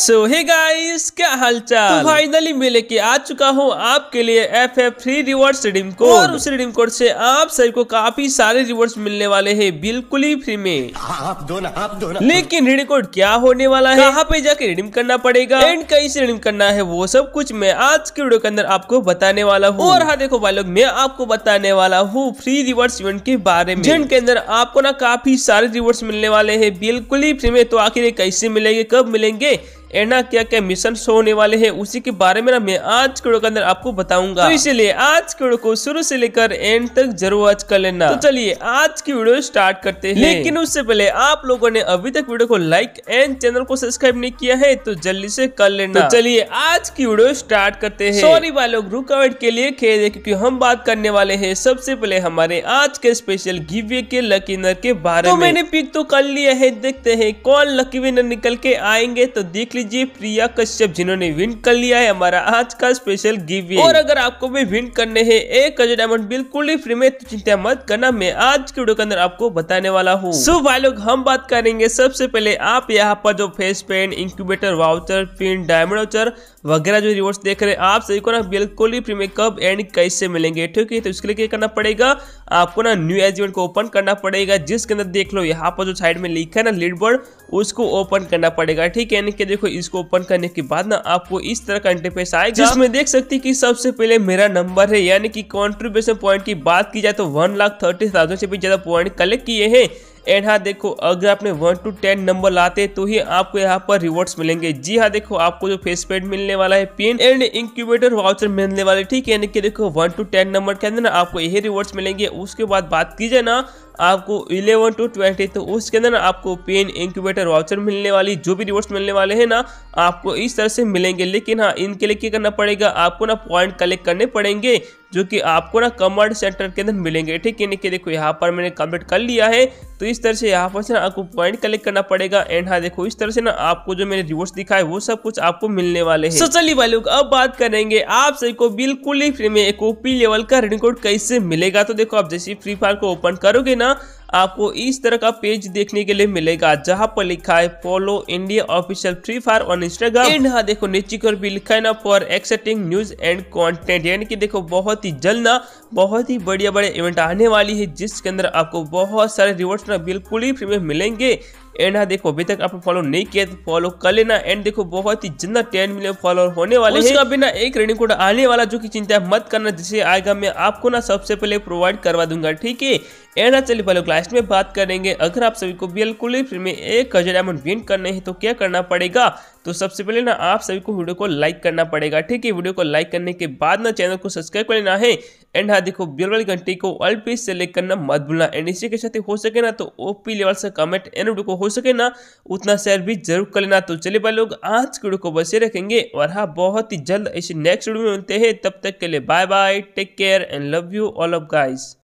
सो hey guys क्या हालचाल तो फाइनली मैं लेके आ चुका हूँ आपके लिए F F free rewards redeem code और उस रिडीम कोड से आप सभी को काफी सारे रिवॉर्ड्स मिलने वाले हैं बिल्कुल ही फ्री में आप दो ना आप दो ना लेकिन रिडीम कोड क्या होने वाला है कहाँ पे जाके रिडीम करना पड़ेगा एंड कहीं से रिडीम करना है वो सब कुछ मैं आज के वीडियो के अंदर आपको बताने वाला हूँ और हाँ देखो भाई लोग मैं आपको बताने वाला हूँ फ्री रिवॉर्ड्स इवेंट के बारे में जिनके अंदर आपको ना काफी सारे रिवॉर्ड्स मिलने वाले है बिल्कुल ही फ्री में तो आखिर कैसे मिलेंगे कब मिलेंगे एना क्या क्या मिशन शो होने वाले हैं उसी के बारे में ना मैं आज के वीडियो के अंदर आपको बताऊंगा तो इसलिए आज के वीडियो को शुरू से लेकर एंड तक जरूर वॉच कर लेना तो चलिए आज की वीडियो स्टार्ट करते हैं लेकिन उससे पहले आप लोगों ने अभी तक वीडियो को लाइक एंड चैनल को सब्सक्राइब नहीं किया है तो जल्दी से कर लेना तो चलिए आज की वीडियो स्टार्ट करते हैं सॉरी वाले रुकावट के लिए खेल क्यूँकी हम बात करने वाले है सबसे पहले हमारे आज के स्पेशल गिव्य के लकी के बारे तो में मैंने पिक तो कर लिया है देखते है कौन लकी विनर निकल के आएंगे तो देख लीजिए प्रिया कश्यप जिन्होंने विन कर लिया है हमारा आज का स्पेशल गिव और अगर आपको भी विन करने हैं एक हजार डायमंड बिल्कुल ही फ्री में तो चिंता मत करना मैं आज की वीडियो के अंदर आपको बताने वाला हूँ सो भाई लोग हम बात करेंगे सबसे पहले आप यहाँ पर जो face paint incubator voucher pin diamond voucher वगैरह जो रिवॉर्ड्स देख रहे हैं आप सभी को ना बिल्कुल ही फ्री में कब एंड कैसे मिलेंगे ठीक है तो इसके लिए क्या करना पड़ेगा आपको ना न्यू एजमेंट को ओपन करना पड़ेगा जिसके अंदर देख लो यहाँ पर जो साइड में लिखा है ना लीड बोर्ड उसको ओपन करना पड़ेगा ठीक है यानी कि देखो इसको ओपन करने के बाद ना आपको इस तरह का इंटरफेस आएगा जिसमें देख सकती हैं कि सबसे पहले मेरा नंबर है यानी कि कॉन्ट्रीब्यूशन पॉइंट की बात की जाए तो वन लाख थर्टी थाउजेंड से भी ज्यादा पॉइंट कलेक्ट किए हैं एंड हाँ देखो अगर आपने वन टू टेन नंबर लाते तो ही आपको यहाँ पर रिवॉर्ड्स मिलेंगे जी हाँ देखो आपको जो फेस पेड मिलने वाला है पिन एंड इंक्यूबेटर वाउचर मिलने वाले ठीक है कि देखो वन टू टेन नंबर के अंदर ना आपको यही रिवॉर्ड्स मिलेंगे उसके बाद बात कीजिए ना आपको 11 टू 20 तो उसके अंदर ना आपको पेन इंक्यूबेटर वाउचर मिलने वाली जो भी रिवॉर्ड्स मिलने वाले हैं ना आपको इस तरह से मिलेंगे लेकिन हाँ इनके लिए क्या करना पड़ेगा आपको ना पॉइंट कलेक्ट करने पड़ेंगे जो कि आपको ना कमांड सेंटर के अंदर मिलेंगे ठीक है देखिए देखो यहाँ पर मैंने कमेंट कर लिया है तो इस तरह से यहाँ पर से ना आपको पॉइंट कलेक्ट करना पड़ेगा एंड हाँ देखो इस तरह से ना आपको जो मैंने रिवॉर्ड दिखा है वो सब कुछ आपको मिलने वाले हैं so, चलिए भाई लोग अब बात करेंगे आप सभी को बिल्कुल ही फ्री में एक ओपी लेवल का रिंग कोड कैसे मिलेगा तो देखो आप जैसे फ्री फायर को ओपन करोगे ना आपको इस तरह का पेज देखने के लिए मिलेगा जहाँ पर लिखा है follow India official Free Fire on Instagram and हाँ देखो नीचे की ओर भी लिखा है ना for exciting news and content यानी कि देखो बहुत ही जल्द ना बहुत ही बढ़िया बड़े इवेंट आने वाली है जिसके अंदर आपको बहुत सारे रिवॉर्ड्स ना बिल्कुल ही फ्री में मिलेंगे एंड हाँ देखो अभी तक आपने फॉलो नहीं किया तो फॉलो कर लेना एंड देखो बहुत ही जितना टेन मिलियन फॉलोअर होने वाले हैं उसका बिना एक रेडिंग कोड आने वाला जो कि चिंता मत करना जिसे आएगा मैं आपको ना सबसे पहले प्रोवाइड करवा दूंगा ठीक है एंड हाँ चलिए पहले लास्ट में बात करेंगे अगर आप सभी को बिल्कुल ही फ्री में एक हज़ार डायमंड विन करने हैं तो क्या करना पड़ेगा तो सबसे पहले ना आप सभी को वीडियो को लाइक करना पड़ेगा ठीक है वीडियो को लाइक करने के बाद ना चैनल को सब्सक्राइब कर लेना है एंड हाँ देखो बिलवल घंटी को ऑल से लेकर करना मत भूलना एंड इसी के साथ हो सके ना तो ओपी लेवल से कमेंट एंड वीडियो को हो सके ना उतना शेयर भी जरूर कर लेना तो चलिए भाई लोग आज की वीडियो को बसे रखेंगे और हाँ बहुत ही जल्द ऐसे नेक्स्ट वीडियो में मिलते हैं तब तक के लिए bye bye take care and love you all of guys